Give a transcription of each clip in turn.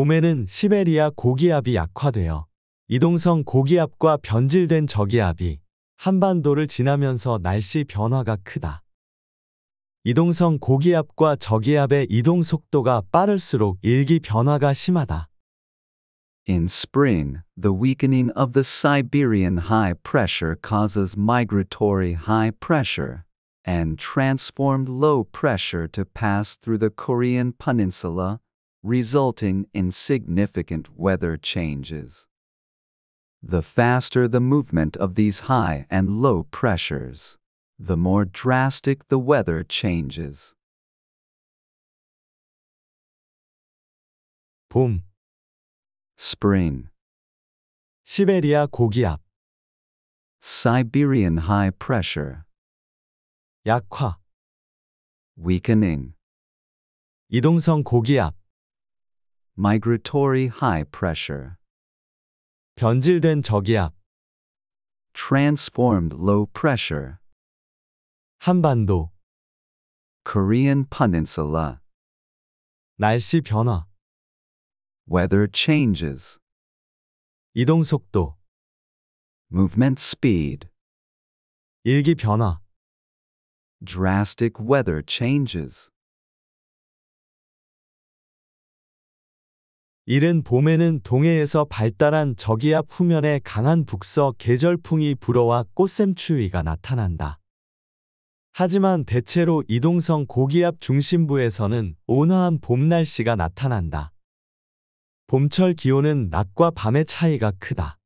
봄에는 시베리아 고기압이 약화되어 이동성 고기압과 변질된 저기압이 한반도를 지나면서 날씨 변화가 크다. 이동성 고기압과 저기압의 이동 속도가 빠를수록 일기 변화가 심하다. In spring, the weakening of the Siberian high pressure causes migratory high pressure and transformed low pressure to pass through the Korean peninsula resulting in significant weather changes. The faster the movement of these high and low pressures, the more drastic the weather changes. 봄 Spring 시베리아 고기압 Siberian high pressure 약화 weakening 이동성 고기압 migratory high pressure, 변질된 저기압, transformed low pressure, 한반도, Korean peninsula, 날씨 변화, weather changes, 이동 속도, movement speed, 일기 변화, drastic weather changes. 이른 봄에는 동해에서 발달한 저기압 후면에 강한 북서 계절풍이 불어와 꽃샘추위가 나타난다. 하지만 대체로 이동성 고기압 중심부에서는 온화한 봄 날씨가 나타난다. 봄철 기온은 낮과 밤의 차이가 크다.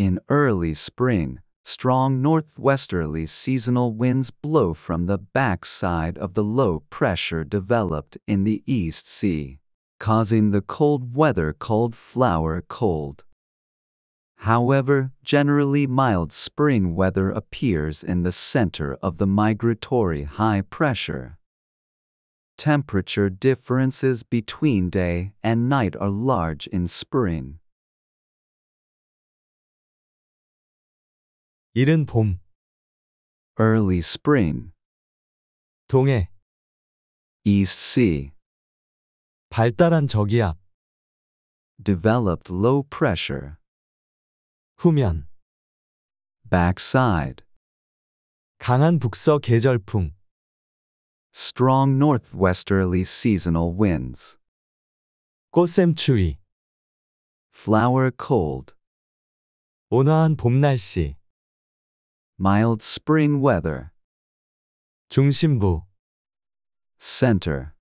In early spring, strong northwesterly seasonal winds blow from the backside of the low pressure developed in the East Sea. causing the cold weather cold flower cold. However, generally mild spring weather appears in the center of the migratory high pressure. Temperature differences between day and night are large in spring. 이른 봄 early spring 동해 east sea 발달한 저기압 developed low pressure 후면 backside 강한 북서 계절풍 strong northwesterly seasonal winds 꽃샘추위 flower cold 온화한 봄 날씨 mild spring weather 중심부 center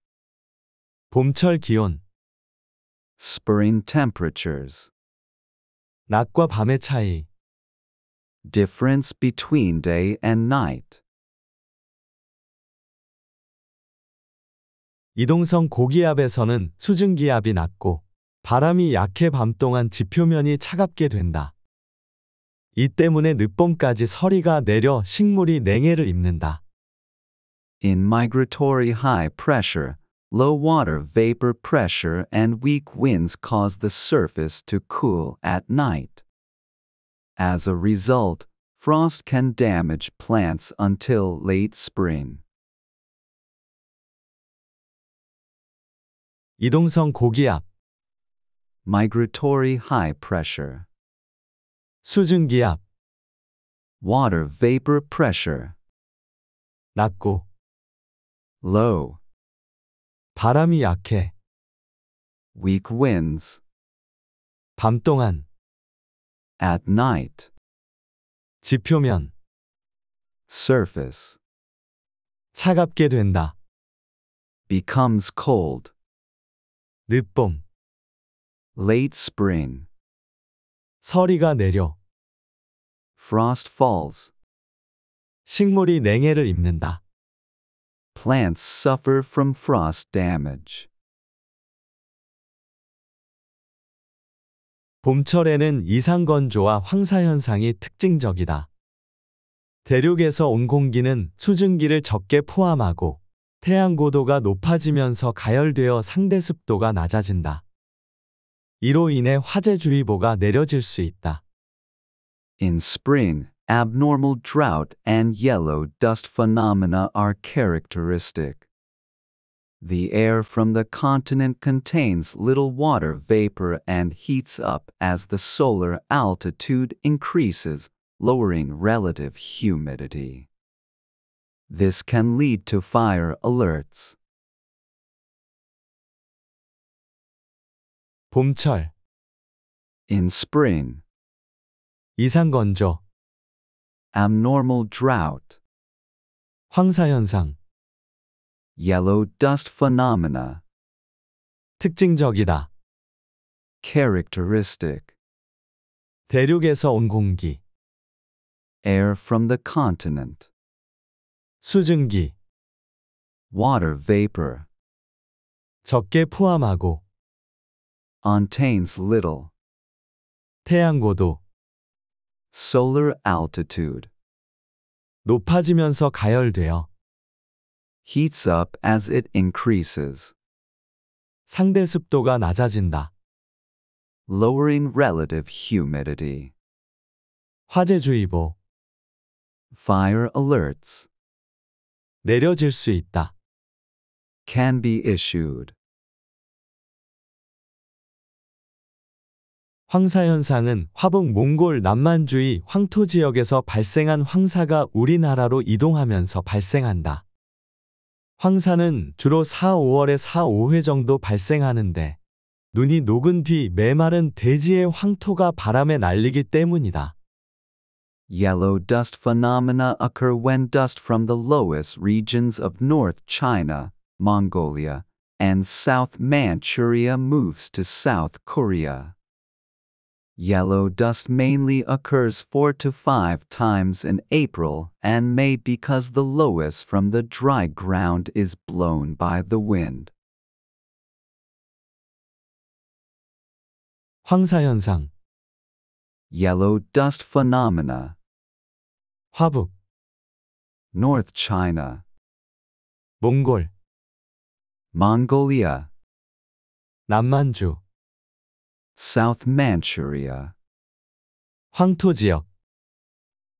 봄철 기온 spring temperatures 낮과 밤의 차이 difference between day and night 이동성 고기압에서는 수증 기압이 낮고 바람이 약해 밤 동안 지표면이 차갑게 된다. 이 때문에 늦봄까지 서리가 내려 식물이 냉해를 입는다. In migratory high pressure, Low water vapor pressure and weak winds cause the surface to cool at night. As a result, frost can damage plants until late spring. 이동성 고기압 Migratory high pressure 수증기압 Water vapor pressure 낮고 Low 바람이 약해. Weak winds. 밤 동안. At night. 지표면. Surface. 차갑게 된다. Becomes cold. 늦봄. Late spring. 서리가 내려. Frost falls. 식물이 냉해를 입는다. plants suffer from frost damage. 봄철에는 이상건조와 황사현상이 특징적이다. 대륙에서 온 공기는 수증기를 적게 포함하고 태양 고도가 높아지면서 가열되어 상대 습도가 낮아진다. 이로 인해 화재주의보가 내려질 수 있다. In spring, abnormal drought and yellow dust phenomena are characteristic. The air from the continent contains little water vapor and heats up as the solar altitude increases, lowering relative humidity. This can lead to fire alerts. 봄철 In spring 이상건조 abnormal drought, 황사현상, yellow dust phenomena, 특징적이다, characteristic, 대륙에서 온 공기, air from the continent, 수증기, water vapor, 적게 포함하고, contains little, 태양고도, solar altitude. 높아지면서 가열되어 heats up as it increases. 상대 습도가 낮아진다. lowering relative humidity. 화재주의보 fire alerts 내려질 수 있다. can be issued. 황사현상은 화북 몽골 남만주의 황토 지역에서 발생한 황사가 우리나라로 이동하면서 발생한다. 황사는 주로 4, 5월에 4, 5회 정도 발생하는데 눈이 녹은 뒤 메마른 대지의 황토가 바람에 날리기 때문이다. Yellow dust phenomena occur when dust from the lowest regions of North China, Mongolia, and South Manchuria moves to South Korea. Yellow dust mainly occurs 4 to 5 times in April and May because the loess from the dry ground is blown by the wind. 황사현상 Yellow dust phenomena 화북 North China 몽골 Mongolia 남만주 South Manchuria, 황토 지역,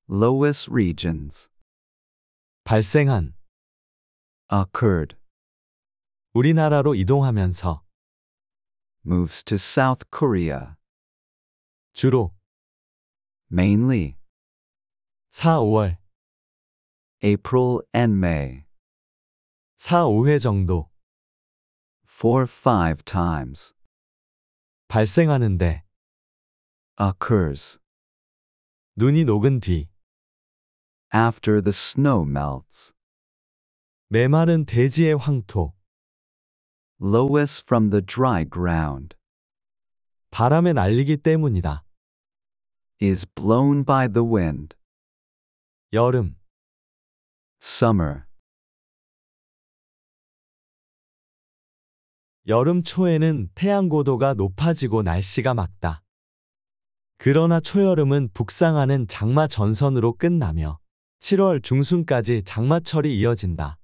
lowest regions, 발생한, occurred, 우리나라로 이동하면서, moves to South Korea, 주로, mainly, 4, 5월, April and May, 4, 5회 정도, 4-5 times. 발생하는데 occurs 눈이 녹은 뒤 after the snow melts 메마른 대지의 황토 lowest from the dry ground 바람에 날리기 때문이다 is blown by the wind 여름 summer 여름 초에는 태양 고도가 높아지고 날씨가 맑다. 그러나 초여름은 북상하는 장마 전선으로 끝나며 7월 중순까지 장마철이 이어진다.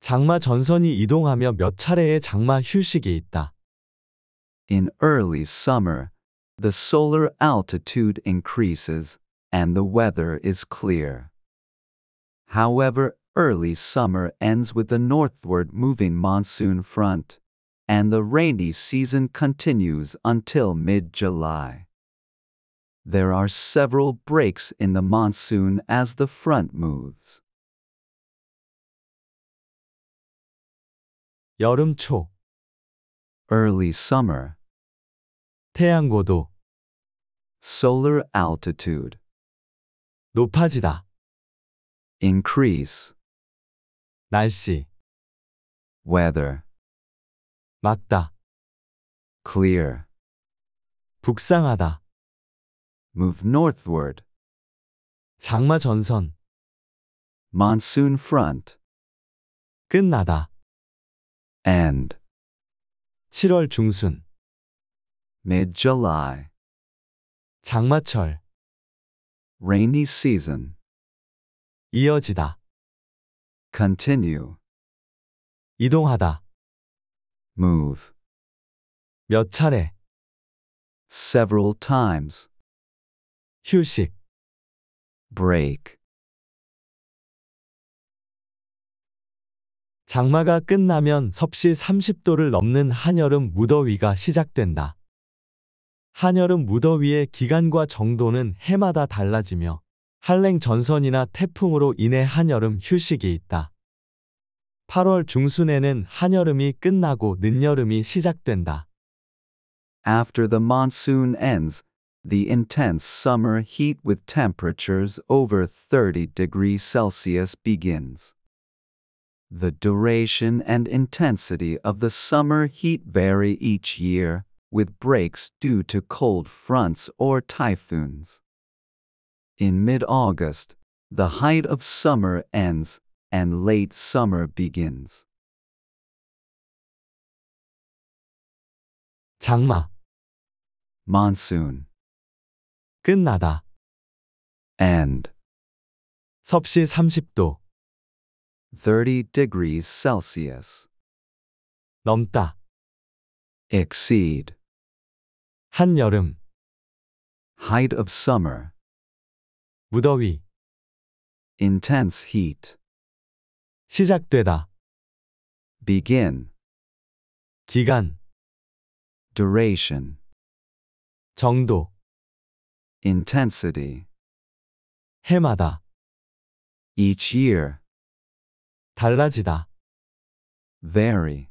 장마 전선이 이동하며 몇 차례의 장마 휴식이 있다. In early summer, the solar altitude increases and the weather is clear. However, early summer ends with a northward moving monsoon front. and the rainy season continues until mid July. There are several breaks in the monsoon as the front moves. 여름 초 early summer 태양고도 solar altitude 높아지다 increase 날씨 weather 막다 clear 북상하다 move northward 장마 전선 monsoon front 끝나다 end 7월 중순 mid July 장마철 rainy season 이어지다 continue 이동하다 move. 몇 차례 several times. 휴식 break. 장마가 끝나면 섭씨 30도를 넘는 한여름 무더위가 시작된다. 한여름 무더위의 기간과 정도는 해마다 달라지며 한랭 전선이나 태풍으로 인해 한여름 휴식이 있다. 8월 중순에는 한여름이 끝나고 늦여름이 시작된다. After the monsoon ends, the intense summer heat with temperatures over 30 degrees Celsius begins. The duration and intensity of the summer heat vary each year, with breaks due to cold fronts or typhoons. In mid August, the height of summer ends, and late summer begins. 장마 monsoon 끝나다 and 섭씨 30도 30 degrees Celsius 넘다 exceed 한여름 height of summer 무더위 intense heat 시작되다 begin 기간 duration 정도 intensity 해마다 each year 달라지다 vary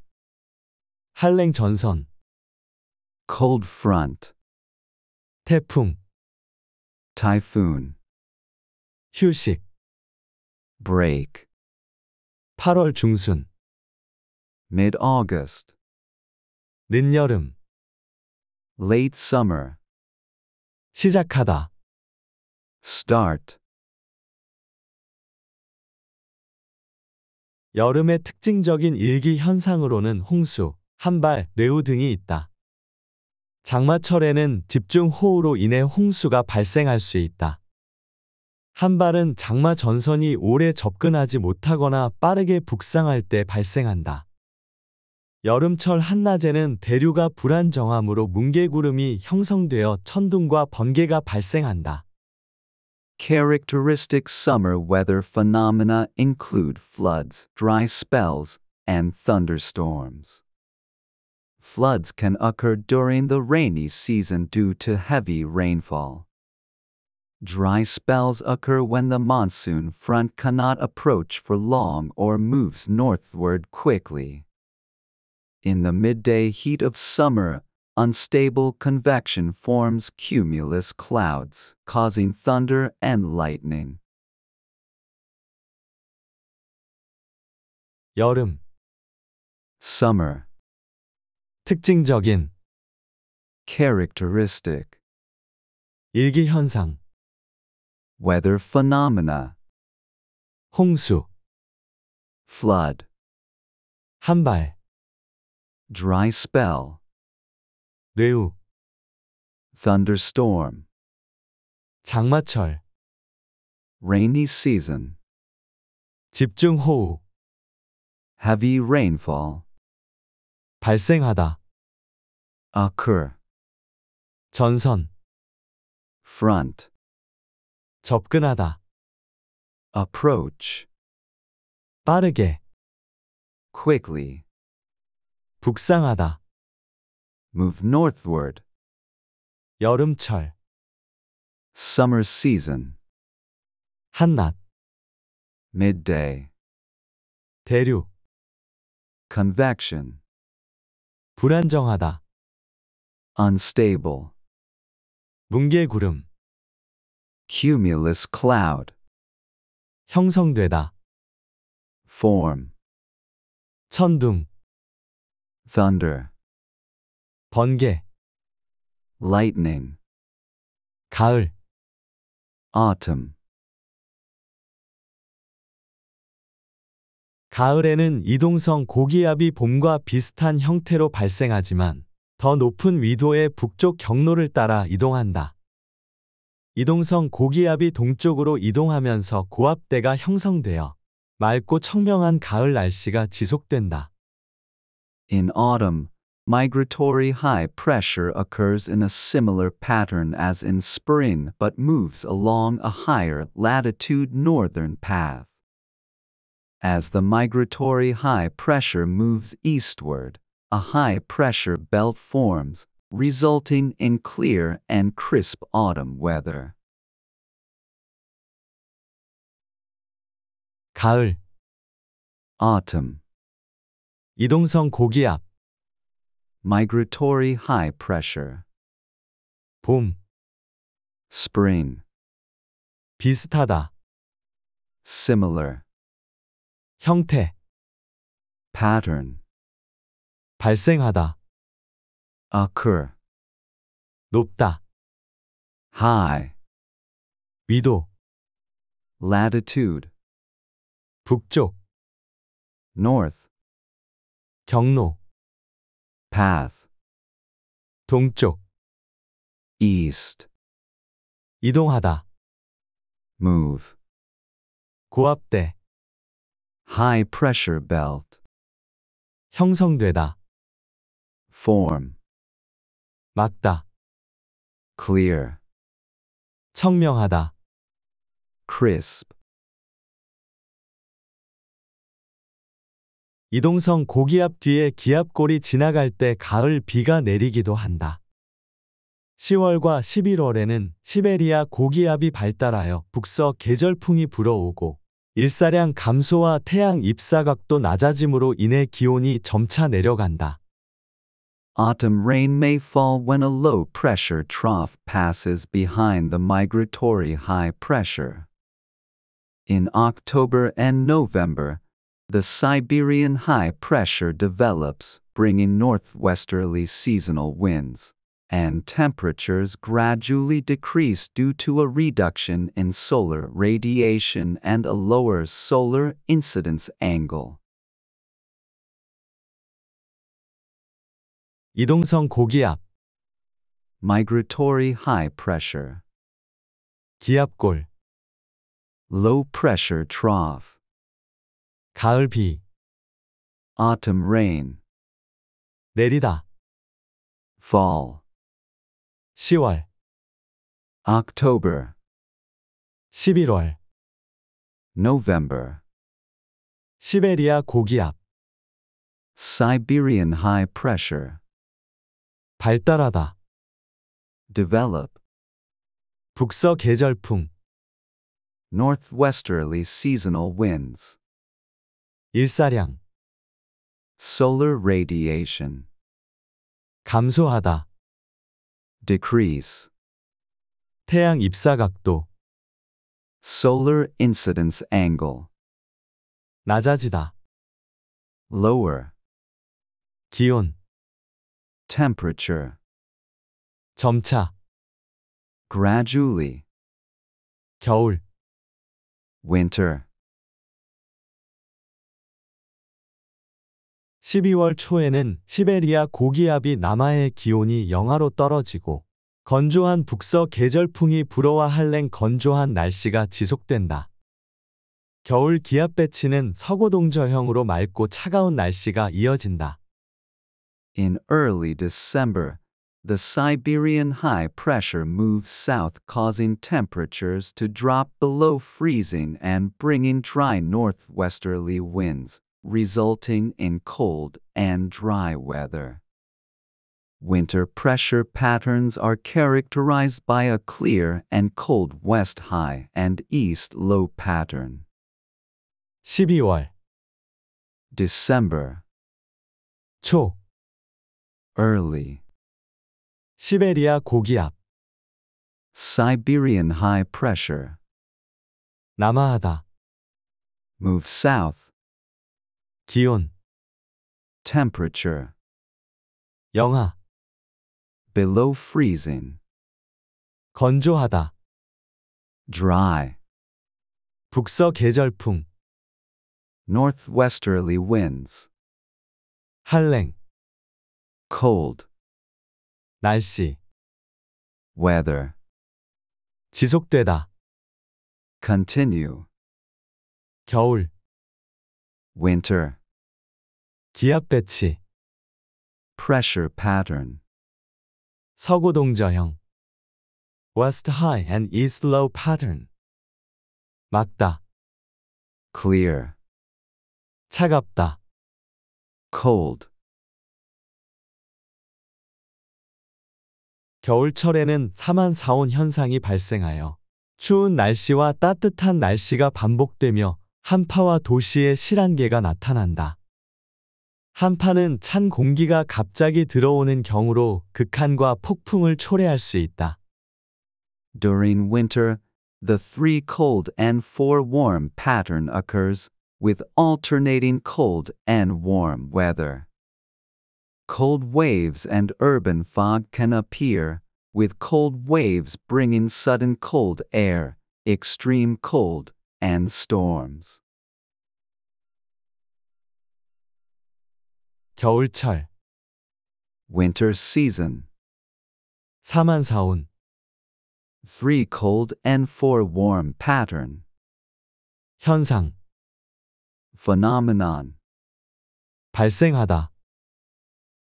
한랭 전선 cold front 태풍 typhoon 휴식 break 8월 중순 mid-August 늦여름 late summer 시작하다 start 여름의 특징적인 일기 현상으로는 홍수, 한발, 뇌우 등이 있다. 장마철에는 집중 호우로 인해 홍수가 발생할 수 있다. 한 발은 장마 전선이 오래 접근하지 못하거나 빠르게 북상할 때 발생한다. 여름철 한낮에는 대류가 불안정함으로 뭉게구름이 형성되어 천둥과 번개가 발생한다. Characteristic summer weather phenomena include floods, dry spells, and thunderstorms. Floods can occur during the rainy season due to heavy rainfall. Dry spells occur when the monsoon front cannot approach for long or moves northward quickly. In the midday heat of summer, unstable convection forms cumulus clouds, causing thunder and lightning. 여름 summer 특징적인 characteristic 현상. Weather phenomena. 홍수. Flood. 한발. Dry spell. 뇌우. Thunderstorm. 장마철. Rainy season. 집중호우. Heavy rainfall. 발생하다. Occur. 전선. Front. 접근하다. approach 빠르게 quickly 북상하다. move northward 여름철 summer season 한낮 midday 대류 convection 불안정하다 unstable 뭉게구름 cumulus cloud 형성되다 form 천둥 thunder 번개 lightning 가을 autumn 가을에는 이동성 고기압이 봄과 비슷한 형태로 발생하지만 더 높은 위도의 북쪽 경로를 따라 이동한다. 이동성 고기압이 동쪽으로 이동하면서 고압대가 형성되어 맑고 청명한 가을 날씨가 지속된다. In autumn, migratory high pressure occurs in a similar pattern as in spring but moves along a higher latitude northern path. As the migratory high pressure moves eastward, a high pressure belt forms, resulting in clear and crisp autumn weather. 가을 autumn 이동성 고기압 migratory high pressure 봄 spring 비슷하다 similar 형태 pattern 발생하다 occur 높다 high 위도 latitude 북쪽 north 경로 path 동쪽 east 이동하다 move 고압대 high pressure belt 형성되다 form 막다. clear 청명하다. crisp 이동성 고기압 뒤에 기압골이 지나갈 때 가을 비가 내리기도 한다. 10월과 11월에는 시베리아 고기압이 발달하여 북서 계절풍이 불어오고 일사량 감소와 태양 입사각도 낮아짐으로 인해 기온이 점차 내려간다. Autumn rain may fall when a low pressure trough passes behind the migratory high pressure. In October and November, the Siberian high pressure develops, bringing northwesterly seasonal winds, and temperatures gradually decrease due to a reduction in solar radiation and a lower solar incidence angle. 이동성 고기압 migratory high pressure 기압골 low pressure trough 가을비 autumn rain 내리다 fall 10월 October 11월 November 시베리아 고기압 Siberian high pressure 발달하다. develop. 북서 계절풍. northwesterly seasonal winds. 일사량. solar radiation. 감소하다. decrease. 태양 입사 각도. solar incidence angle. 낮아지다. lower. 기온. temperature 점차 gradually 겨울 winter 12월 초에는 시베리아 고기압이 남하의 기온이 영하로 떨어지고 건조한 북서 계절풍이 불어와 할랭 건조한 날씨가 지속된다. 겨울 기압 배치는 서고동저형으로 맑고 차가운 날씨가 이어진다. In early December, the Siberian high pressure moves south, causing temperatures to drop below freezing and bringing dry northwesterly winds, resulting in cold and dry weather. Winter pressure patterns are characterized by a clear and cold west high and east low pattern. 12월 December 초 early. 시베리아 고기압. Siberian high pressure. 남하하다. Move south. 기온. Temperature. 영하. Below freezing. 건조하다. Dry. 북서 계절풍. Northwesterly winds. 한랭 cold 날씨 weather 지속되다 continue 겨울 winter 기압 배치 pressure pattern 서구 동저형 west high and east low pattern 막다 clear 차갑다 cold 겨울철에는 사만사온 현상이 발생하여 추운 날씨와 따뜻한 날씨가 반복되며 한파와 도시의 실한계가 나타난다. 한파는 찬 공기가 갑자기 들어오는 경우로 극한과 폭풍을 초래할 수 있다. During winter, the three cold and four warm pattern occurs with alternating cold and warm weather. cold waves and urban fog can appear, with cold waves bringing sudden cold air, extreme cold, and storms. 겨울철 Winter season 사만사온 3 cold and 4 warm pattern 현상 phenomenon 발생하다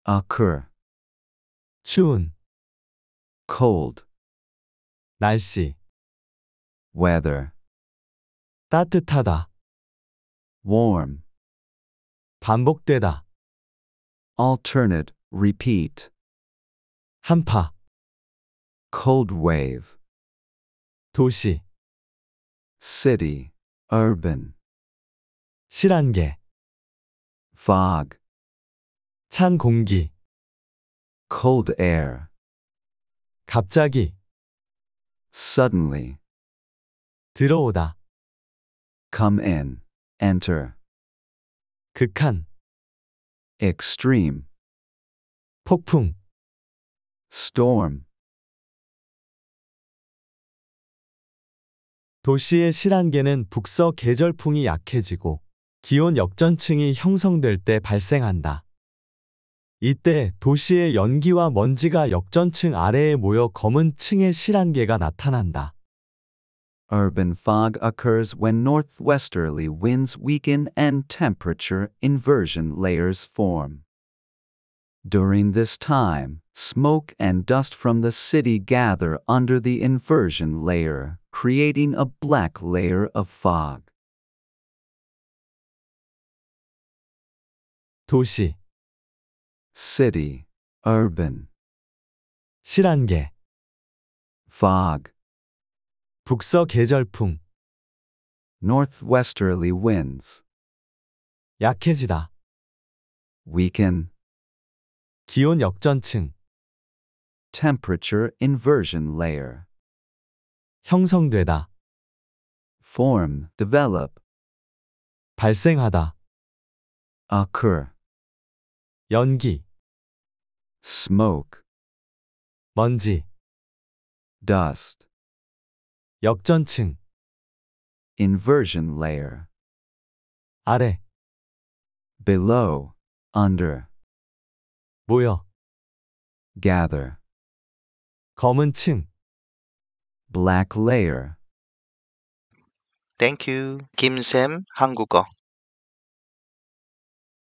occur 추운 cold 날씨 weather 따뜻하다 warm 반복되다 alternate repeat 한파 cold wave 도시 city urban 실한계 fog 찬 공기 cold air 갑자기 suddenly 들어오다 come in enter 극한 extreme 폭풍 storm 도시의 실안계는 북서 계절풍이 약해지고 기온 역전층이 형성될 때 발생한다. 이때 도시의 연기와 먼지가 역전층 아래에 모여 검은 층의 실안개가 나타난다. Urban fog occurs when northwesterly winds weaken and temperature inversion layers form. During this time, smoke and dust from the city gather under the inversion layer, creating a black layer of fog. 도시 city, urban. 실안개 fog, 북서 계절풍 northwesterly winds, 약해지다 weaken, 기온 역전층 temperature inversion layer, 형성되다 form, develop, 발생하다 occur, 연기 smoke 먼지 dust 역전층 inversion layer 아래 below under 모여 gather 검은 층 black layer Thank you. Kim Sam, 한국어